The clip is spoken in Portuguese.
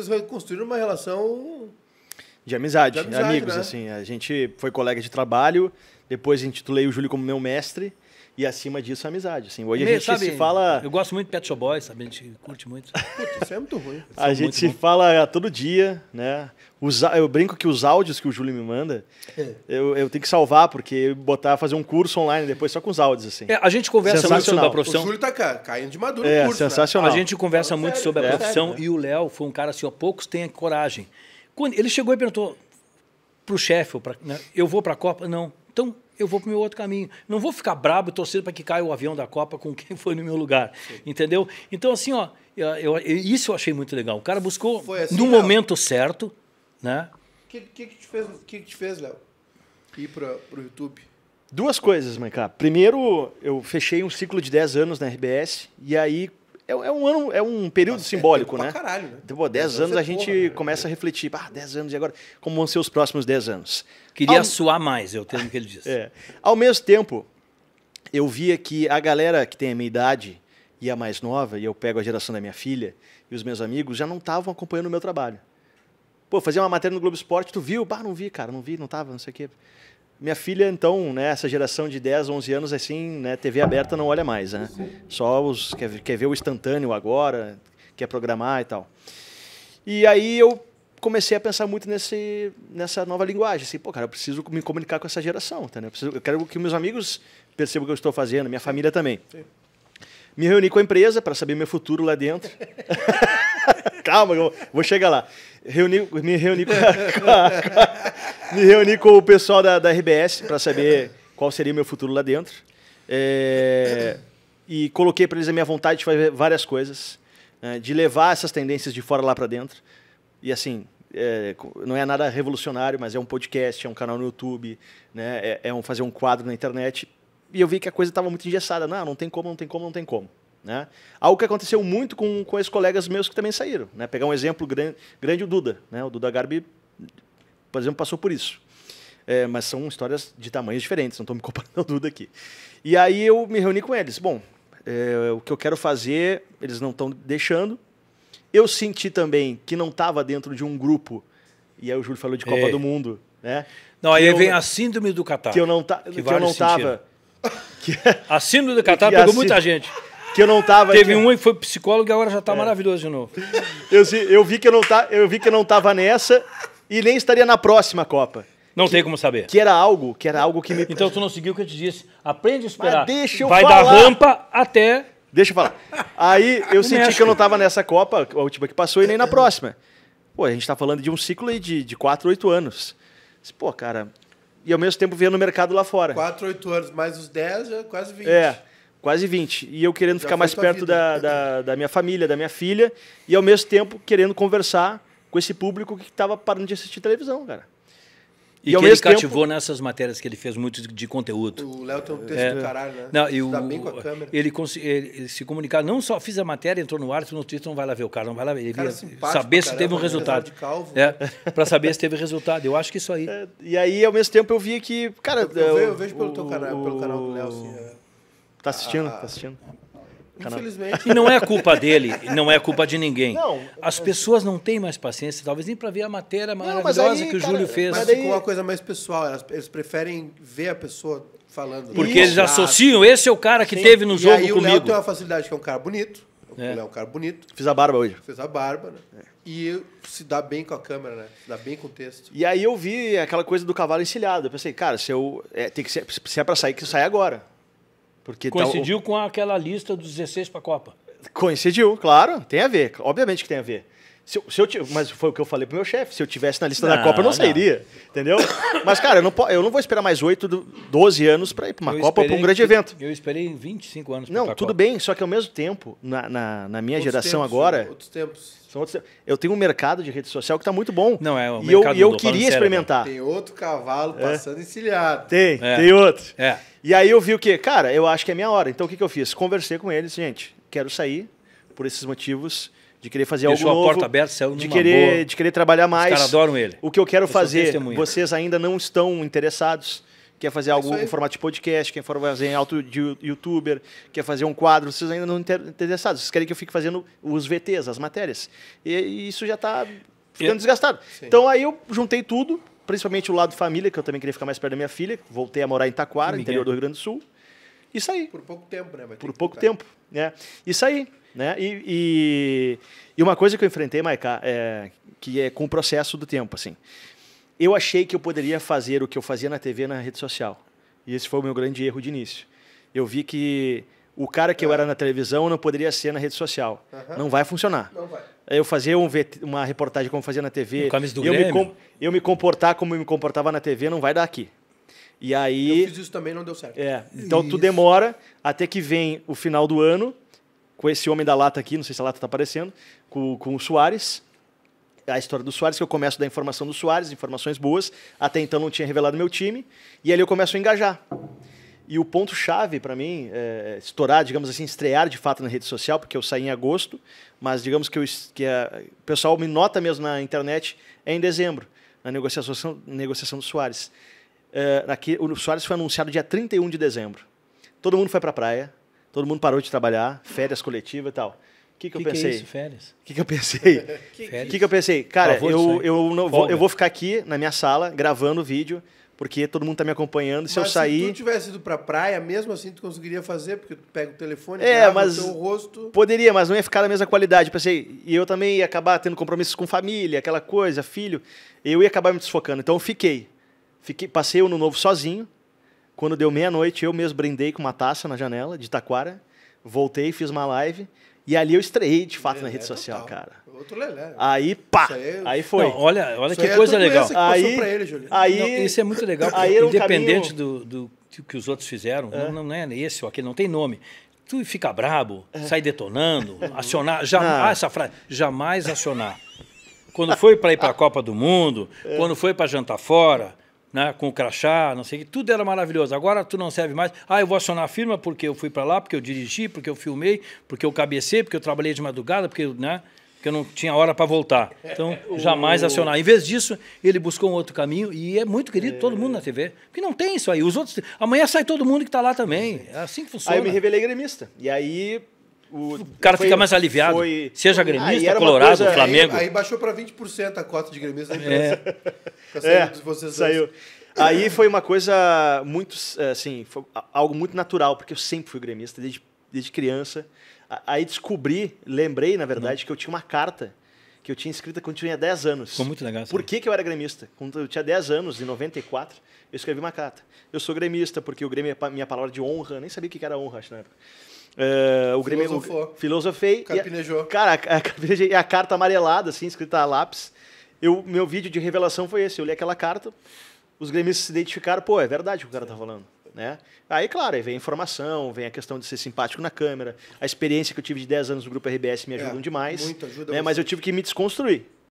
vocês construíram uma relação de amizade, de amizade amigos, né? assim. A gente foi colega de trabalho, depois intitulei o Júlio como meu mestre. E acima disso, a amizade. Assim. Hoje a gente sabe, se fala. Eu gosto muito de Pet Shop Boys, sabe? A gente curte muito. Putz, isso é muito ruim. a é gente se bom. fala é, todo dia, né? Os, eu brinco que os áudios que o Júlio me manda, é. eu, eu tenho que salvar, porque botar, fazer um curso online depois só com os áudios, assim. É, a gente conversa muito sobre a profissão. O Júlio tá caindo de maduro é, curso, né? Sensacional. Né? A gente conversa muito sério, sobre a é. profissão sério, né? e o Léo foi um cara assim, ó, poucos têm coragem. Quando ele chegou e perguntou pro chefe, né, eu vou pra Copa? Não. Então, eu vou para o meu outro caminho. Não vou ficar brabo torcendo para que caia o avião da Copa com quem foi no meu lugar. Sim. Entendeu? Então, assim, ó, eu, eu, isso eu achei muito legal. O cara buscou assim, no Léo? momento certo. né? O que, que, que, te fez, que, que te fez, Léo? Ir para o YouTube? Duas coisas, Maiká. Primeiro, eu fechei um ciclo de 10 anos na RBS e aí é, é um ano, é um período Nossa, é simbólico, é né? Pra caralho, né? Pô, 10 anos é a gente porra, né? começa a refletir. Ah, 10 anos, e agora? Como vão ser os próximos 10 anos? Queria Ao... suar mais, eu é tenho o que ele disse. É. Ao mesmo tempo, eu via que a galera que tem a minha idade e a mais nova, e eu pego a geração da minha filha e os meus amigos, já não estavam acompanhando o meu trabalho. Pô, fazia uma matéria no Globo Esporte, tu viu? Bah, não vi, cara, não vi, não tava, não sei o quê. Minha filha, então, né, essa geração de 10, 11 anos, assim, né, TV aberta não olha mais, né? Só os, quer, quer ver o instantâneo agora, quer programar e tal. E aí eu comecei a pensar muito nesse, nessa nova linguagem. Assim, pô, cara, eu preciso me comunicar com essa geração, entendeu? Eu, preciso, eu quero que meus amigos percebam o que eu estou fazendo, minha família também. Sim. Me reuni com a empresa para saber meu futuro lá dentro. calma, eu vou chegar lá. Reuni, me, reuni com a, com a, com a, me reuni com o pessoal da, da RBS para saber qual seria o meu futuro lá dentro. É, e coloquei para eles a minha vontade de fazer várias coisas, né, de levar essas tendências de fora lá para dentro. E assim, é, não é nada revolucionário, mas é um podcast, é um canal no YouTube, né, é, é um, fazer um quadro na internet. E eu vi que a coisa estava muito engessada. Não, não tem como, não tem como, não tem como. Né? Algo que aconteceu muito com, com esses colegas meus que também saíram. Né? Pegar um exemplo grande, grande o Duda. Né? O Duda Garbi, por exemplo, passou por isso. É, mas são histórias de tamanhos diferentes, não estou me comparando ao Duda aqui. E aí eu me reuni com eles. Bom, é, o que eu quero fazer, eles não estão deixando. Eu senti também que não estava dentro de um grupo. E aí o Júlio falou de Copa é. do Mundo. Né? Não, aí eu, vem a síndrome do Catar. Que eu não, estava. que que a síndrome do Catar pegou muita gente que eu não tava. Teve aqui. um e foi psicólogo e agora já tá é. maravilhoso de novo. Eu, eu, vi que eu, não tá, eu vi que eu não tava nessa e nem estaria na próxima Copa. Não que, tem como saber. Que era algo, que era algo que me. Então tu não seguiu o que eu te disse. Aprende a esperar. Mas deixa eu Vai falar. da rampa até. Deixa eu falar. Aí eu senti México. que eu não tava nessa Copa, a última que passou, e nem na próxima. Pô, a gente tá falando de um ciclo aí de, de 4, 8 anos. Pô, cara. E ao mesmo tempo vendo no mercado lá fora. 4, 8 anos, mais os 10, quase 20. É. Quase 20. E eu querendo Já ficar mais perto da, da, da, minha família, da minha filha, e ao mesmo tempo querendo conversar com esse público que estava parando de assistir televisão, cara. E, e que ele cativou tempo... nessas matérias que ele fez muito de, conteúdo. O Léo tem um texto é, do caralho, né? Não, e tá o, bem com a câmera. Ele, ele se comunicar não só fiz a matéria, entrou no ar, tu no Twitter não vai lá ver o cara, não vai lá ver. Ele cara, saber se caramba, teve um né? resultado. É, para saber se teve resultado. Eu acho que isso aí. É, e aí, ao mesmo tempo, eu via que, cara. Eu, eu, eu é, vejo pelo o, teu canal, pelo canal do Léo, assim, é. Tá assistindo? Tá assistindo? Infelizmente. E não é culpa dele, não é culpa de ninguém. Não, As pessoas não têm mais paciência, talvez nem para ver a matéria maravilhosa não, aí, que o cara, Júlio fez. Mas daí... uma coisa mais pessoal, eles preferem ver a pessoa falando. Porque isso. eles associam, esse é o cara que Sim. teve no e jogo aí, comigo. o Léo tem uma facilidade que é um cara bonito, é. é um cara bonito. Fiz a barba hoje. Fez a barba, né? É. E se dá bem com a câmera, né? Se dá bem com o texto. E aí eu vi aquela coisa do cavalo encilhado. Eu pensei, cara, se eu. É, tem que ser, se é pra sair, que sai agora. Porque Coincidiu tá, com aquela lista dos 16 para a Copa. Coincidiu, claro, tem a ver, obviamente que tem a ver. Se eu, se eu, mas foi o que eu falei pro meu chefe. Se eu tivesse na lista não, da Copa, eu não, não. sairia. Entendeu? mas, cara, eu não, eu não vou esperar mais 8, 12 anos para ir para uma eu Copa para um grande evento. Eu esperei 25 anos Não, tudo Copa. bem, só que ao mesmo tempo, na, na, na minha outros geração tempos, agora. São outros tempos. São outros Eu tenho um mercado de rede social que está muito bom. Não, é o E eu, e eu queria né? experimentar. Sério, tem outro cavalo é. passando encilhado. Tem, é. tem outro. É. E aí eu vi o quê? Cara, eu acho que é minha hora. Então o que, que eu fiz? Conversei com eles, gente, quero sair por esses motivos de querer fazer Deixou algo novo. a porta aberta, saiu de querer, boa. de querer trabalhar mais. Os caras adoram ele. O que eu quero eu é fazer, vocês ainda não estão interessados, quer fazer é algo em formato de podcast, quer fazer em alto de youtuber, quer fazer um quadro, vocês ainda não estão interessados. Vocês querem que eu fique fazendo os VTs, as matérias. E, e isso já está ficando é- desgastado. Sim. Então aí eu juntei tudo, principalmente o lado família, que eu também queria ficar mais perto da minha filha. Voltei a morar em Taquara, interior do Rio Grande do Sul. Isso aí. Por pouco tempo, né? Por pouco tempo, né? Isso aí. Né? E, e, e, uma coisa que eu enfrentei, Maiká, é, que é com o processo do tempo, assim. Eu achei que eu poderia fazer o que eu fazia na TV na rede social. E esse foi o meu grande erro de início. Eu vi que o cara que é. eu era na televisão não poderia ser na rede social. Não vai funcionar. Não vai. Eu fazer um VT, uma reportagem como fazia na TV, um eu, me eu me comportar como eu me comportava na TV, não vai dar aqui. E aí. Eu fiz isso também, não deu certo. É. Então isso. tu demora até que vem o final do ano, com esse homem da lata aqui, não sei se a lata tá aparecendo, com, com o Soares. A história do Soares, que eu começo da informação do Soares, informações boas. Até então não tinha revelado meu time. E ali eu começo a engajar. E o ponto-chave para mim, é, é, estourar, digamos assim, estrear de fato na rede social, porque eu saí em agosto, mas digamos que, eu, que a, o pessoal me nota mesmo na internet, é em dezembro, na negociação, negociação do Soares. É, o Soares foi anunciado dia 31 de dezembro. Todo mundo foi para a praia, todo mundo parou de trabalhar, férias coletivas e tal. O que, que, que, eu pensei? O é que, que eu é pensei? O que, que eu pensei? É Cara, eu, eu, não, vou, eu vou ficar aqui na minha sala gravando o vídeo, porque todo mundo tá me acompanhando. Se mas eu sair. Se tu tivesse ido pra praia, mesmo assim tu conseguiria fazer, porque tu pega o telefone, é, mas o teu rosto. Poderia, mas não ia ficar da mesma qualidade. Eu pensei, e eu também ia acabar tendo compromissos com família, aquela coisa, filho. Eu ia acabar me desfocando. Então eu fiquei. Fiquei, passei o ano novo sozinho. Quando deu meia-noite, eu mesmo brindei com uma taça na janela de Taquara. Voltei, fiz uma live. E ali eu estreiei, de fato, lelé, na rede social, total. cara. Outro lelé. Né? Aí, pá! Aí, aí, foi. Não, olha olha que é coisa legal. Que aí, pra ele, aí, não, isso é muito legal, aí independente um caminho... do, do que os outros fizeram, é. não, não é esse ou aquele, não tem nome tu fica brabo, é. sai detonando, acionar, jamais, ah, essa frase, jamais acionar. Quando foi para ir para a Copa do Mundo, é. quando foi para jantar fora, né, com o crachá, não sei o que, tudo era maravilhoso. Agora tu não serve mais. Ah, eu vou acionar a firma porque eu fui para lá, porque eu dirigi, porque eu filmei, porque eu cabecei, porque eu trabalhei de madrugada, porque, né, porque eu não tinha hora para voltar. Então, jamais acionar. Em vez disso, ele buscou um outro caminho e é muito querido é. todo mundo na TV. Porque não tem isso aí. Os outros. Amanhã sai todo mundo que está lá também. É assim que funciona. Aí eu me revelei gremista. E aí o, cara foi, fica mais aliviado. Foi... Seja gremista, Colorado, coisa, Flamengo. Aí, aí baixou para 20% a cota de gremista da é. imprensa. É. é vocês saiu. Aí foi uma coisa muito, é, assim, algo muito natural, porque eu sempre fui gremista, desde, desde criança. Aí descobri, lembrei, na verdade, hum. que eu tinha uma carta que eu tinha escrito quando eu tinha 10 anos. Foi muito legal. Por que, que eu era gremista? Quando eu tinha 10 anos, em 94, eu escrevi uma carta. Eu sou gremista porque o Grêmio é minha palavra de honra, nem sabia o que era honra, acho, na época. Uh, o Grêmio Filosofou. filosofei. Carpinejou. E, cara, a, a, a carta amarelada, assim, escrita a lápis. Eu, meu vídeo de revelação foi esse. Eu li aquela carta, os gremistas se identificaram, pô, é verdade o que o cara tá falando. Né? Aí, claro, aí vem a informação, vem a questão de ser simpático na câmera. A experiência que eu tive de 10 anos no grupo RBS me é, ajudam é, demais. Muito, ajuda né? Mas eu tive que me desconstruir.